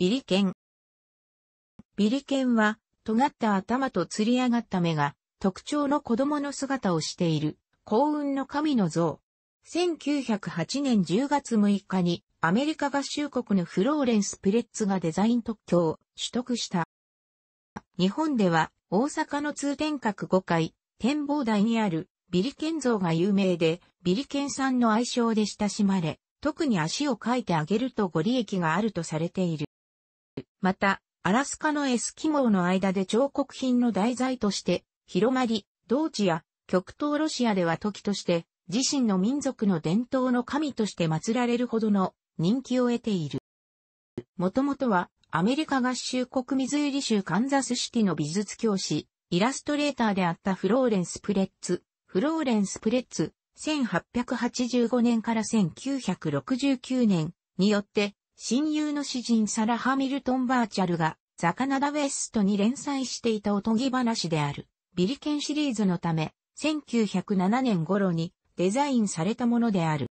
ビリケン。ビリケンは、尖った頭と釣り上がった目が、特徴の子供の姿をしている、幸運の神の像。1908年10月6日に、アメリカ合衆国のフローレンス・プレッツがデザイン特許を取得した。日本では、大阪の通天閣5階、展望台にある、ビリケン像が有名で、ビリケンさんの愛称で親しまれ、特に足をかいてあげるとご利益があるとされている。また、アラスカのエスキモーの間で彫刻品の題材として広まり、同地や極東ロシアでは時として自身の民族の伝統の神として祀られるほどの人気を得ている。もともとはアメリカ合衆国ミズーリ州カンザスシティの美術教師、イラストレーターであったフローレンス・プレッツ、フローレンス・プレッツ、1885年から1969年によって親友の詩人サラ・ハミルトン・バーチャルが、ザカナダ・ウェストに連載していたおとぎ話である、ビリケンシリーズのため、1907年頃にデザインされたものである。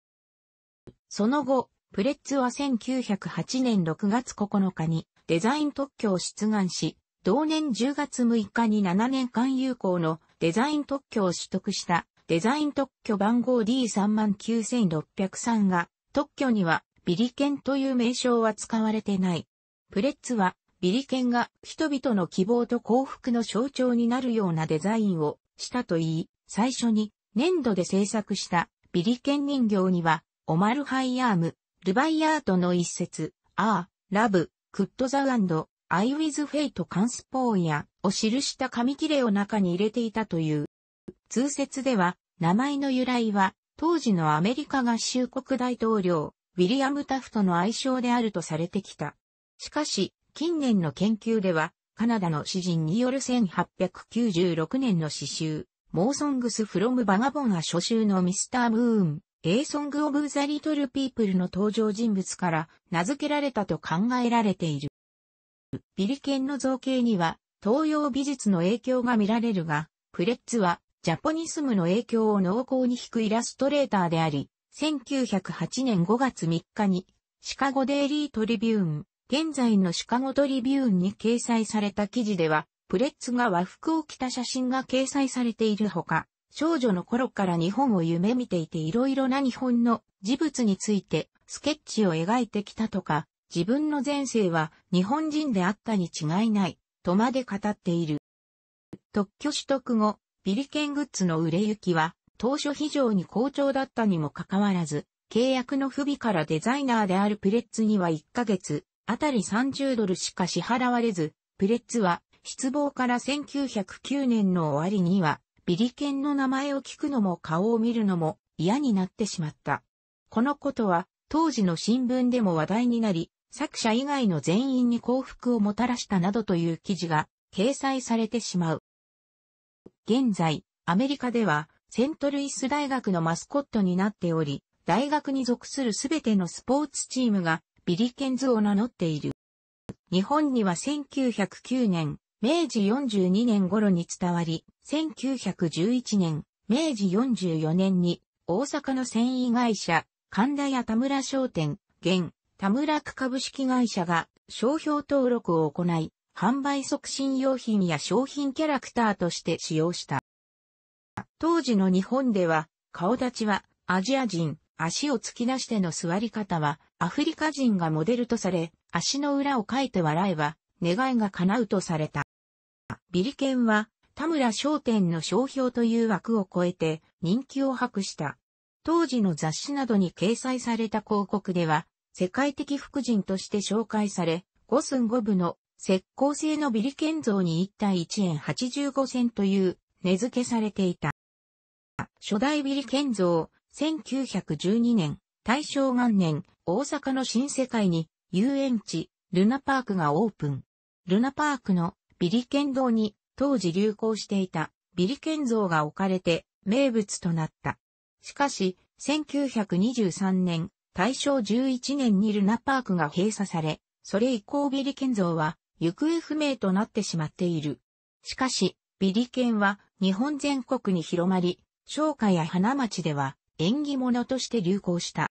その後、プレッツは1908年6月9日にデザイン特許を出願し、同年10月6日に7年間有効のデザイン特許を取得したデザイン特許番号 D39603 が特許にはビリケンという名称は使われてない。プレッツは、ビリケンが人々の希望と幸福の象徴になるようなデザインをしたと言い、最初に粘土で制作したビリケン人形には、オマル・ハイアーム、ルバイアートの一節、ああ、ラブ、クッドザアンド、アイ・ウィズ・フェイト・カンスポーンや、を記した紙切れを中に入れていたという。通説では、名前の由来は、当時のアメリカ合衆国大統領、ウィリアム・タフトの愛称であるとされてきた。しかし、近年の研究では、カナダの詩人による1896年の詩集、モーソングス・フロム・バガボンア初集のミスター・ムーン、エ h ソング・オブ・ザ・リトル・ピープルの登場人物から名付けられたと考えられている。ビリケンの造形には東洋美術の影響が見られるが、プレッツはジャポニスムの影響を濃厚に引くイラストレーターであり、1908年5月3日に、シカゴデイリートリビューン、現在のシカゴトリビューンに掲載された記事では、プレッツが和服を着た写真が掲載されているほか、少女の頃から日本を夢見ていていろいろな日本の事物についてスケッチを描いてきたとか、自分の前世は日本人であったに違いない、とまで語っている。特許取得後、ビリケングッズの売れ行きは当初非常に好調だったにもかかわらず、契約の不備からデザイナーであるプレッツには1ヶ月、あたり30ドルしか支払われず、プレッツは失望から1909年の終わりには、ビリケンの名前を聞くのも顔を見るのも嫌になってしまった。このことは当時の新聞でも話題になり、作者以外の全員に幸福をもたらしたなどという記事が掲載されてしまう。現在、アメリカではセントルイス大学のマスコットになっており、大学に属するすべてのスポーツチームがビリケンズを名乗っている。日本には1909年、明治42年頃に伝わり、1911年、明治44年に大阪の繊維会社、神田屋田村商店、現、田村区株式会社が商標登録を行い、販売促進用品や商品キャラクターとして使用した。当時の日本では、顔立ちはアジア人、足を突き出しての座り方はアフリカ人がモデルとされ、足の裏をかいて笑えば、願いが叶うとされた。ビリケンは、田村商店の商標という枠を超えて人気を博した。当時の雑誌などに掲載された広告では、世界的福人として紹介され、五寸五分の石膏製のビリケン像に1対1円85銭という値付けされていた。初代ビリ健造、1912年、大正元年、大阪の新世界に、遊園地、ルナパークがオープン。ルナパークのビリケン堂に当時流行していたビリケン像が置かれて名物となった。しかし、1923年、大正11年にルナパークが閉鎖され、それ以降ビリケン像は行方不明となってしまっている。しかし、ビリケンは日本全国に広まり、商家や花町では縁起物として流行した。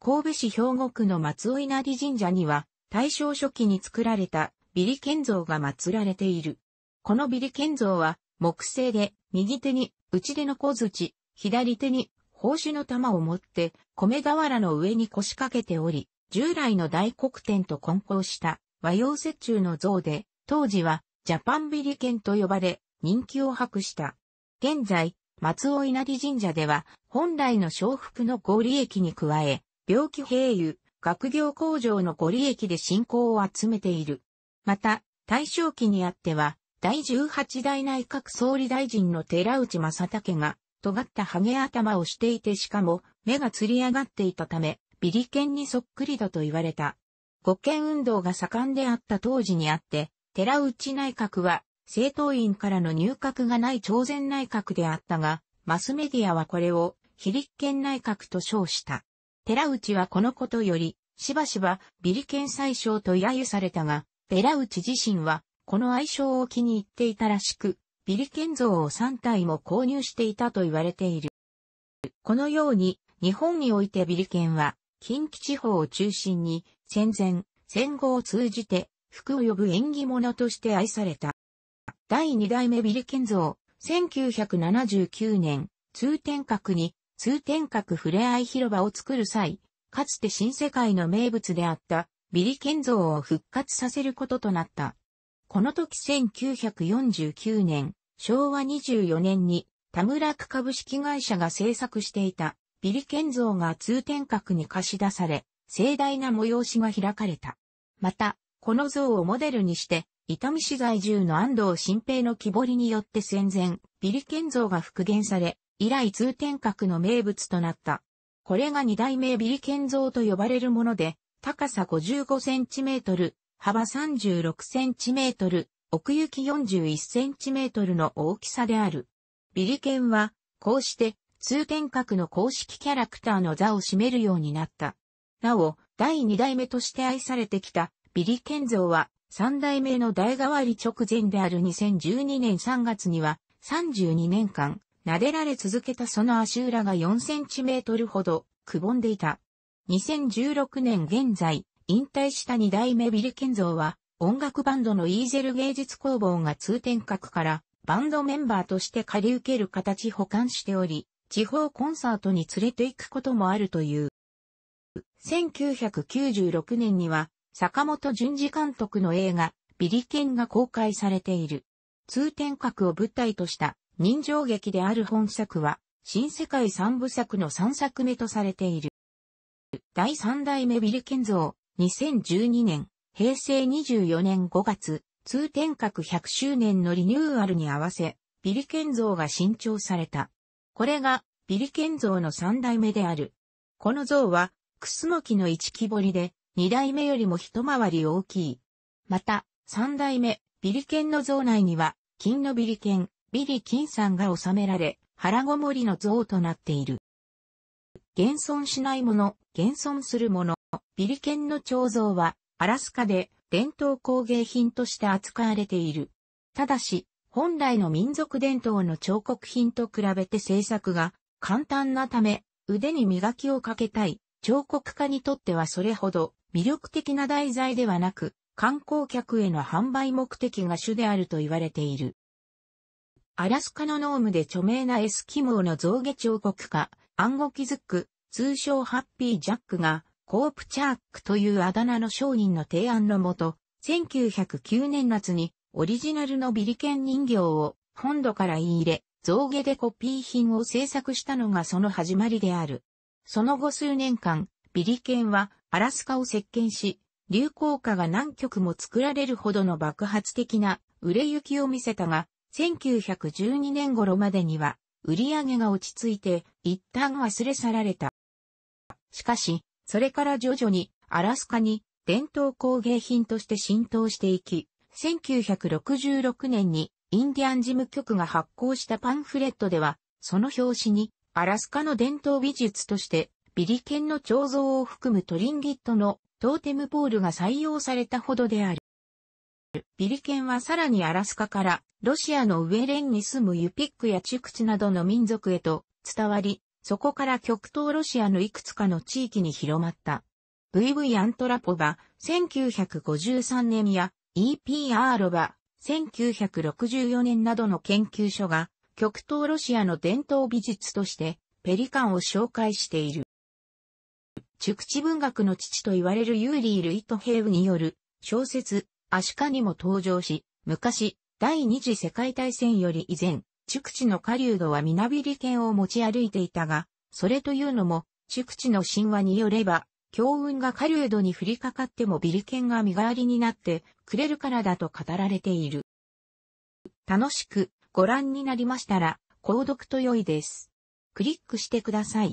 神戸市兵庫区の松尾稲荷神社には、大正初期に作られたビリ建造が祀られている。このビリ建造は木製で、右手に内手の小槌、左手に宝珠の玉を持って、米俵の上に腰掛けており、従来の大黒天と混交した和洋折衷の像で、当時はジャパンビリ剣と呼ばれ、人気を博した。現在、松尾稲荷神社では、本来の承福のご利益に加え、病気併誘、学業向上のご利益で信仰を集めている。また、大正期にあっては、第十八代内閣総理大臣の寺内正武が、尖ったハゲ頭をしていてしかも、目がつり上がっていたため、ビリケンにそっくりだと言われた。五権運動が盛んであった当時にあって、寺内内閣は政党員からの入閣がない朝鮮内閣であったが、マスメディアはこれを、非立憲内閣と称した。寺内はこのことより、しばしば、ビリケン宰相と揶揄されたが、寺内自身は、この愛称を気に入っていたらしく、ビリケン像を3体も購入していたと言われている。このように、日本においてビリケンは、近畿地方を中心に、戦前、戦後を通じて、服を呼ぶ縁起物として愛された。第2代目ビリケン像、1979年、通天閣に、通天閣ふれあい広場を作る際、かつて新世界の名物であった、ビリケン像を復活させることとなった。この時1949年、昭和24年に、田村区株式会社が制作していた、ビリケン像が通天閣に貸し出され、盛大な催しが開かれた。また、この像をモデルにして、伊丹市在住の安藤新平の木彫りによって戦前、ビリケン像が復元され、以来通天閣の名物となった。これが二代目ビリケン像と呼ばれるもので、高さ55センチメートル、幅36センチメートル、奥行き41センチメートルの大きさである。ビリケンは、こうして、通天閣の公式キャラクターの座を占めるようになった。なお、第二代目として愛されてきたビリケンは、三代目の代替わり直前である2012年3月には、32年間、撫でられ続けたその足裏が4センチメートルほど、くぼんでいた。2016年現在、引退した二代目ビリケンゾーは、音楽バンドのイーゼル芸術工房が通天閣から、バンドメンバーとして借り受ける形保管しており、地方コンサートに連れて行くこともあるという。1996年には、坂本淳二監督の映画、ビリケンが公開されている。通天閣を舞台とした人情劇である本作は、新世界三部作の三作目とされている。第三代目ビリケン像、2012年、平成24年5月、通天閣100周年のリニューアルに合わせ、ビリケン像が新調された。これが、ビリケン像の三代目である。この像は、クスノキの一木彫りで、二代目よりも一回り大きい。また、三代目、ビリケンの像内には、金のビリケン、ビリ金さんが収められ、腹ごもりの像となっている。現存しないもの、現存するもの、ビリケンの彫像は、アラスカで伝統工芸品として扱われている。ただし、本来の民族伝統の彫刻品と比べて制作が簡単なため、腕に磨きをかけたい彫刻家にとってはそれほど魅力的な題材ではなく、観光客への販売目的が主であると言われている。アラスカのノームで著名なエスキモーの象牙彫刻家、アンゴキズック、通称ハッピージャックが、コープチャークというあだ名の商人の提案のもと、1909年夏にオリジナルのビリケン人形を本土から言い入れ、象牙でコピー品を制作したのがその始まりである。その後数年間、ビリケンはアラスカを席巻し、流行歌が何曲も作られるほどの爆発的な売れ行きを見せたが、1912年頃までには売り上げが落ち着いて一旦忘れ去られた。しかし、それから徐々にアラスカに伝統工芸品として浸透していき、1966年にインディアン事務局が発行したパンフレットでは、その表紙にアラスカの伝統美術としてビリケンの彫像を含むトリンギットのトーテムポールが採用されたほどである。ビリケンはさらにアラスカからロシアのウェレンに住むユピックやチュクチなどの民族へと伝わり、そこから極東ロシアのいくつかの地域に広まった。VV アントラポバ、1953年や EPR ロバ、1964年などの研究所が極東ロシアの伝統美術としてペリカンを紹介している。熟知文学の父と言われるユーリー・ルイトヘイウによる小説、アシカにも登場し、昔、第二次世界大戦より以前、熟知の狩人は南びりを持ち歩いていたが、それというのも、熟知の神話によれば、強運が狩人に降りかかってもビリケンが身代わりになってくれるからだと語られている。楽しくご覧になりましたら、購読と良いです。クリックしてください。